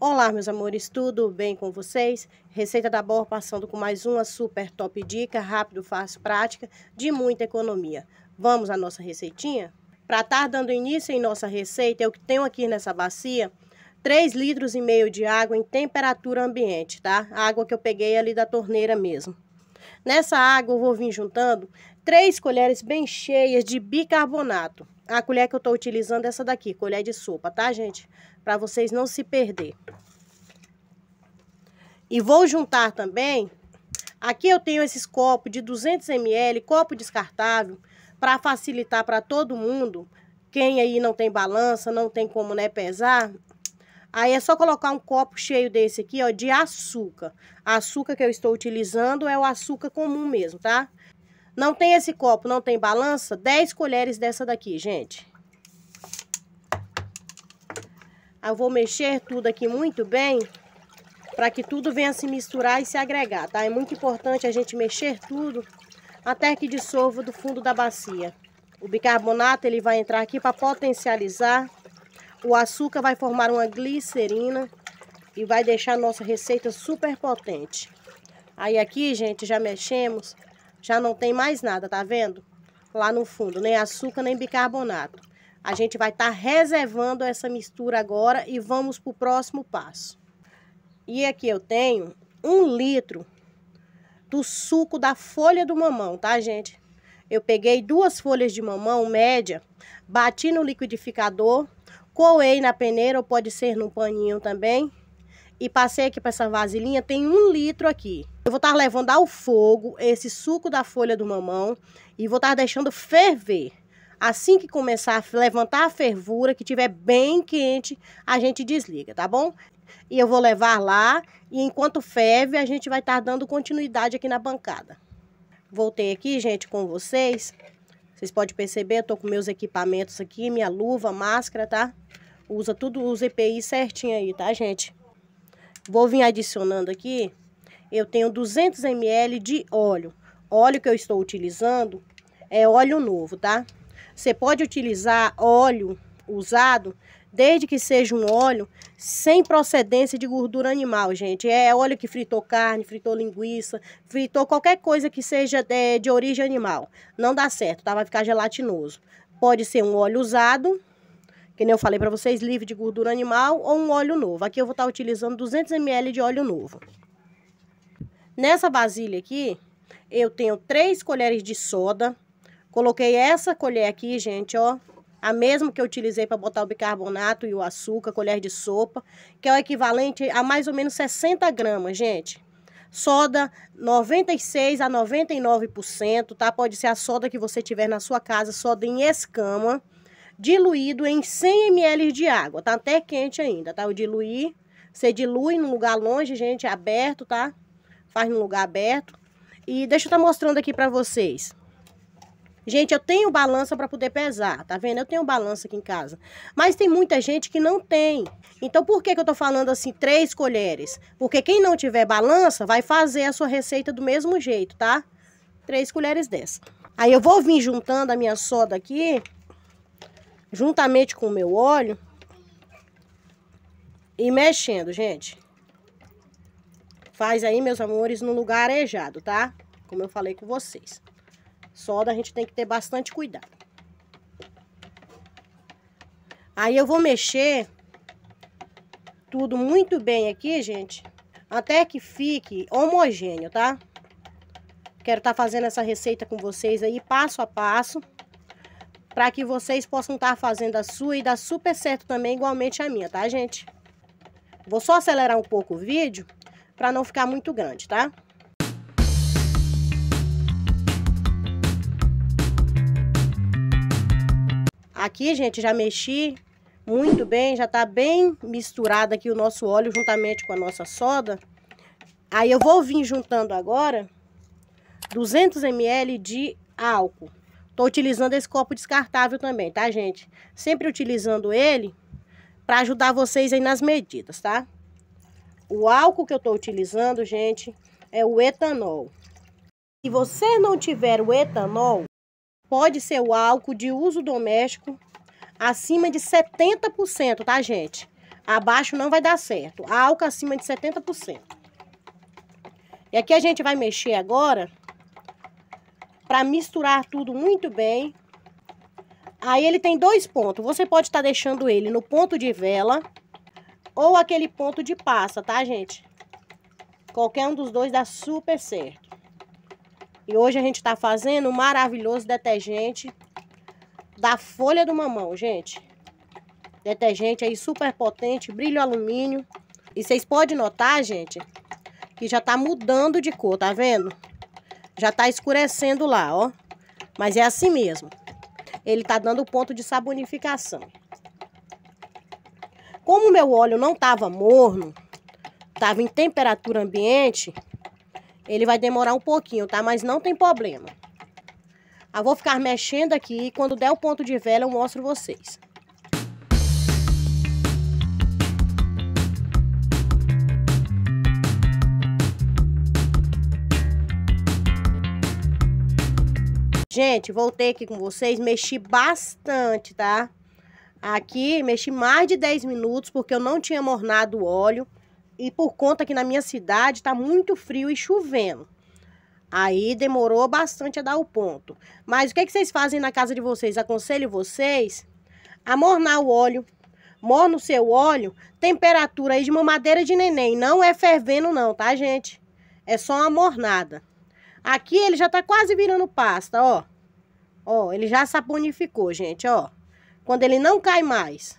Olá, meus amores, tudo bem com vocês? Receita da Bor passando com mais uma super top dica, rápido, fácil, prática, de muita economia. Vamos à nossa receitinha? Para estar tá dando início em nossa receita, eu tenho aqui nessa bacia 3 litros e meio de água em temperatura ambiente, tá? A água que eu peguei ali da torneira mesmo. Nessa água eu vou vir juntando 3 colheres bem cheias de bicarbonato a colher que eu estou utilizando é essa daqui, colher de sopa, tá, gente? Para vocês não se perder. E vou juntar também, aqui eu tenho esses copos de 200 ml, copo descartável, para facilitar para todo mundo. Quem aí não tem balança, não tem como né, pesar, aí é só colocar um copo cheio desse aqui, ó, de açúcar. açúcar que eu estou utilizando é o açúcar comum mesmo, tá? Tá? Não tem esse copo, não tem balança? 10 colheres dessa daqui, gente. Ah, eu vou mexer tudo aqui muito bem, para que tudo venha se misturar e se agregar, tá? É muito importante a gente mexer tudo até que dissolva do fundo da bacia. O bicarbonato ele vai entrar aqui para potencializar. O açúcar vai formar uma glicerina e vai deixar nossa receita super potente. Aí aqui, gente, já mexemos já não tem mais nada, tá vendo? Lá no fundo, nem açúcar, nem bicarbonato. A gente vai estar tá reservando essa mistura agora e vamos para o próximo passo. E aqui eu tenho um litro do suco da folha do mamão, tá, gente? Eu peguei duas folhas de mamão média, bati no liquidificador, coei na peneira ou pode ser num paninho também e passei aqui para essa vasilhinha, tem um litro aqui. Eu vou estar levando ao fogo esse suco da folha do mamão e vou estar deixando ferver. Assim que começar a levantar a fervura, que tiver bem quente, a gente desliga, tá bom? E eu vou levar lá e enquanto ferve, a gente vai estar dando continuidade aqui na bancada. Voltei aqui, gente, com vocês. Vocês podem perceber, eu tô com meus equipamentos aqui, minha luva, máscara, tá? Usa tudo, usa EPI certinho aí, tá, gente? Vou vir adicionando aqui. Eu tenho 200 ml de óleo. Óleo que eu estou utilizando é óleo novo, tá? Você pode utilizar óleo usado, desde que seja um óleo sem procedência de gordura animal, gente. É óleo que fritou carne, fritou linguiça, fritou qualquer coisa que seja de, é, de origem animal. Não dá certo, tá? Vai ficar gelatinoso. Pode ser um óleo usado, que nem eu falei para vocês, livre de gordura animal ou um óleo novo. Aqui eu vou estar tá utilizando 200 ml de óleo novo. Nessa vasilha aqui, eu tenho 3 colheres de soda. Coloquei essa colher aqui, gente, ó. A mesma que eu utilizei para botar o bicarbonato e o açúcar, colher de sopa, que é o equivalente a mais ou menos 60 gramas, gente. Soda 96 a 99%, tá? Pode ser a soda que você tiver na sua casa, soda em escama diluído em 100 ml de água. Tá até quente ainda, tá? O diluir, você dilui num lugar longe, gente, aberto, tá? Faz num lugar aberto. E deixa eu estar tá mostrando aqui pra vocês. Gente, eu tenho balança para poder pesar, tá vendo? Eu tenho balança aqui em casa. Mas tem muita gente que não tem. Então, por que, que eu tô falando assim, três colheres? Porque quem não tiver balança vai fazer a sua receita do mesmo jeito, tá? Três colheres dessa. Aí eu vou vir juntando a minha soda aqui juntamente com o meu óleo e mexendo, gente. Faz aí, meus amores, no lugar arejado, tá? Como eu falei com vocês. Soda a gente tem que ter bastante cuidado. Aí eu vou mexer tudo muito bem aqui, gente, até que fique homogêneo, tá? Quero estar tá fazendo essa receita com vocês aí passo a passo para que vocês possam estar tá fazendo a sua e dar super certo também, igualmente a minha, tá, gente? Vou só acelerar um pouco o vídeo para não ficar muito grande, tá? Aqui, gente, já mexi muito bem, já tá bem misturado aqui o nosso óleo juntamente com a nossa soda. Aí eu vou vir juntando agora 200 ml de álcool. Estou utilizando esse copo descartável também, tá, gente? Sempre utilizando ele para ajudar vocês aí nas medidas, tá? O álcool que eu estou utilizando, gente, é o etanol. Se você não tiver o etanol, pode ser o álcool de uso doméstico acima de 70%, tá, gente? Abaixo não vai dar certo. Álcool acima de 70%. E aqui a gente vai mexer agora para misturar tudo muito bem. Aí ele tem dois pontos. Você pode estar tá deixando ele no ponto de vela ou aquele ponto de passa, tá, gente? Qualquer um dos dois dá super certo. E hoje a gente tá fazendo um maravilhoso detergente da folha do mamão, gente. Detergente aí super potente, brilho alumínio. E vocês podem notar, gente, que já tá mudando de cor, tá vendo? Já tá escurecendo lá, ó. Mas é assim mesmo. Ele tá dando ponto de sabonificação. Como meu óleo não tava morno, tava em temperatura ambiente, ele vai demorar um pouquinho, tá? Mas não tem problema. Eu vou ficar mexendo aqui e quando der o ponto de vela eu mostro vocês. Gente, voltei aqui com vocês, mexi bastante, tá? Aqui, mexi mais de 10 minutos, porque eu não tinha mornado o óleo. E por conta que na minha cidade tá muito frio e chovendo. Aí demorou bastante a dar o ponto. Mas o que, é que vocês fazem na casa de vocês? Aconselho vocês a mornar o óleo. Morna o seu óleo, temperatura aí de mamadeira de neném. Não é fervendo não, tá, gente? É só uma mornada. Aqui ele já tá quase virando pasta, ó. Ó, ele já saponificou, gente, ó. Quando ele não cai mais.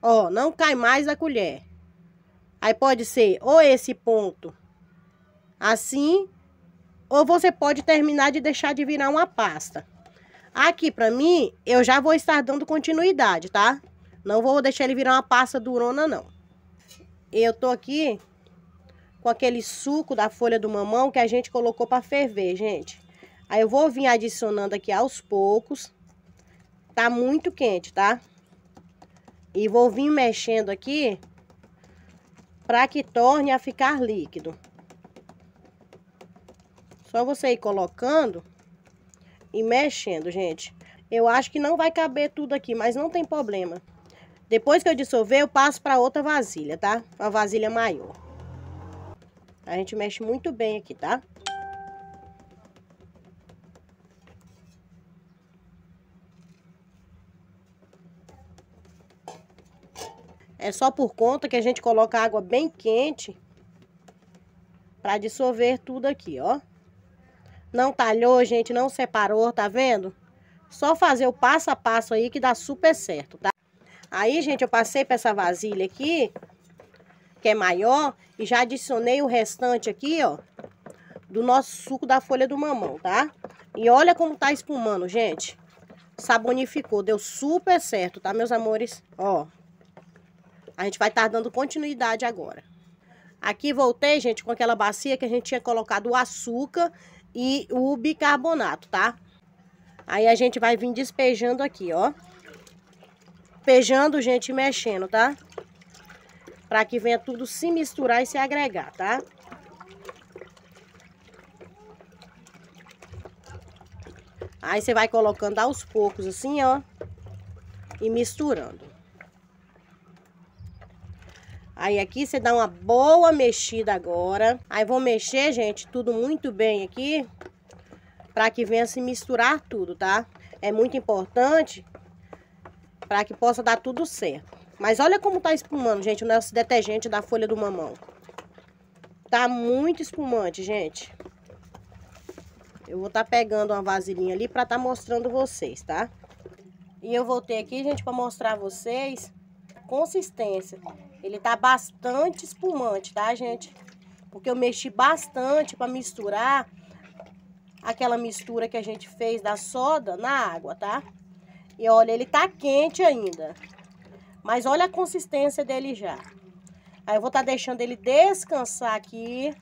Ó, não cai mais da colher. Aí pode ser ou esse ponto assim, ou você pode terminar de deixar de virar uma pasta. Aqui, pra mim, eu já vou estar dando continuidade, tá? Não vou deixar ele virar uma pasta durona, não. Eu tô aqui com aquele suco da folha do mamão que a gente colocou para ferver, gente. Aí eu vou vir adicionando aqui aos poucos. Tá muito quente, tá? E vou vir mexendo aqui para que torne a ficar líquido. Só você ir colocando e mexendo, gente. Eu acho que não vai caber tudo aqui, mas não tem problema. Depois que eu dissolver, eu passo para outra vasilha, tá? Uma vasilha maior. A gente mexe muito bem aqui, tá? É só por conta que a gente coloca água bem quente para dissolver tudo aqui, ó. Não talhou, gente, não separou, tá vendo? Só fazer o passo a passo aí que dá super certo, tá? Aí, gente, eu passei para essa vasilha aqui que é maior, e já adicionei o restante aqui, ó, do nosso suco da folha do mamão, tá? E olha como tá espumando, gente. Sabonificou, deu super certo, tá, meus amores? Ó, a gente vai estar tá dando continuidade agora. Aqui voltei, gente, com aquela bacia que a gente tinha colocado o açúcar e o bicarbonato, tá? Aí a gente vai vir despejando aqui, ó. Despejando, gente, mexendo, tá? para que venha tudo se misturar e se agregar, tá? Aí você vai colocando aos poucos assim, ó, e misturando. Aí aqui você dá uma boa mexida agora. Aí vou mexer, gente, tudo muito bem aqui, para que venha se misturar tudo, tá? É muito importante para que possa dar tudo certo. Mas olha como tá espumando, gente, o nosso detergente da folha do mamão. Tá muito espumante, gente. Eu vou tá pegando uma vasilhinha ali pra tá mostrando vocês, tá? E eu voltei aqui, gente, pra mostrar a vocês consistência. Ele tá bastante espumante, tá, gente? Porque eu mexi bastante pra misturar aquela mistura que a gente fez da soda na água, tá? E olha, ele tá quente ainda. Mas olha a consistência dele já. Aí eu vou estar tá deixando ele descansar aqui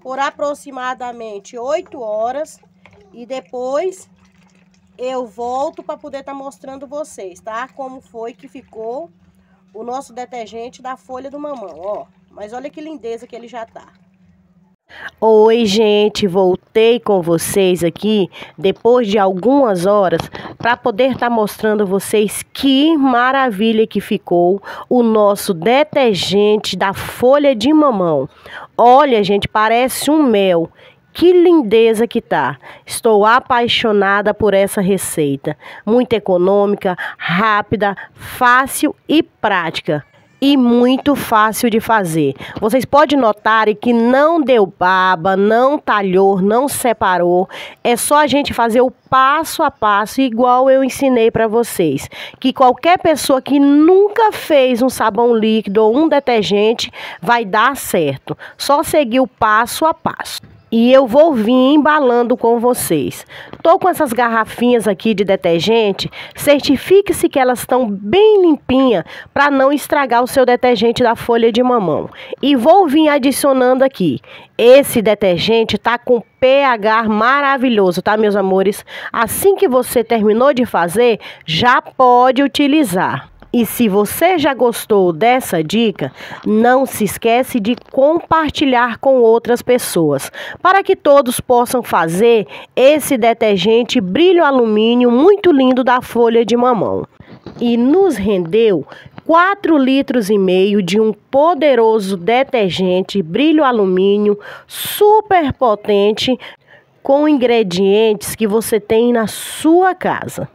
por aproximadamente 8 horas. E depois eu volto para poder estar tá mostrando vocês, tá? Como foi que ficou o nosso detergente da folha do mamão, ó. Mas olha que lindeza que ele já tá. Oi, gente, voltei com vocês aqui depois de algumas horas para poder estar tá mostrando vocês que maravilha que ficou o nosso detergente da folha de mamão. Olha, gente, parece um mel. Que lindeza que tá! Estou apaixonada por essa receita. Muito econômica, rápida, fácil e prática e muito fácil de fazer. Vocês podem notar que não deu baba, não talhou, não separou. É só a gente fazer o passo a passo, igual eu ensinei para vocês. Que qualquer pessoa que nunca fez um sabão líquido ou um detergente vai dar certo. Só seguir o passo a passo e eu vou vir embalando com vocês. Tô com essas garrafinhas aqui de detergente, certifique-se que elas estão bem limpinhas para não estragar o seu detergente da folha de mamão. E vou vir adicionando aqui. Esse detergente tá com pH maravilhoso, tá meus amores? Assim que você terminou de fazer, já pode utilizar. E se você já gostou dessa dica, não se esquece de compartilhar com outras pessoas, para que todos possam fazer esse detergente brilho alumínio muito lindo da folha de mamão. E nos rendeu 4 litros e meio de um poderoso detergente brilho alumínio super potente com ingredientes que você tem na sua casa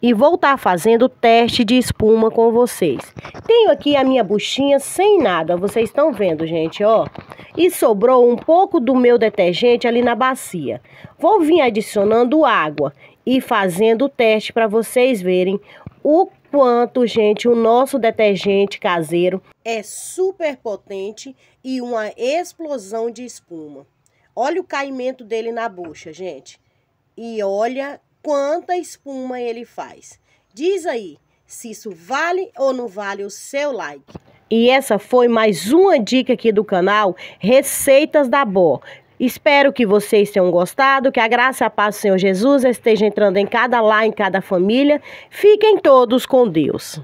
e vou estar tá fazendo teste de espuma com vocês. Tenho aqui a minha buchinha sem nada, vocês estão vendo, gente, ó. E sobrou um pouco do meu detergente ali na bacia. Vou vir adicionando água e fazendo o teste para vocês verem o quanto, gente, o nosso detergente caseiro é super potente e uma explosão de espuma. Olha o caimento dele na bucha, gente. E olha quanta espuma ele faz. Diz aí se isso vale ou não vale o seu like. E essa foi mais uma dica aqui do canal Receitas da Bó. Espero que vocês tenham gostado, que a graça e a paz do Senhor Jesus esteja entrando em cada lar, em cada família. Fiquem todos com Deus.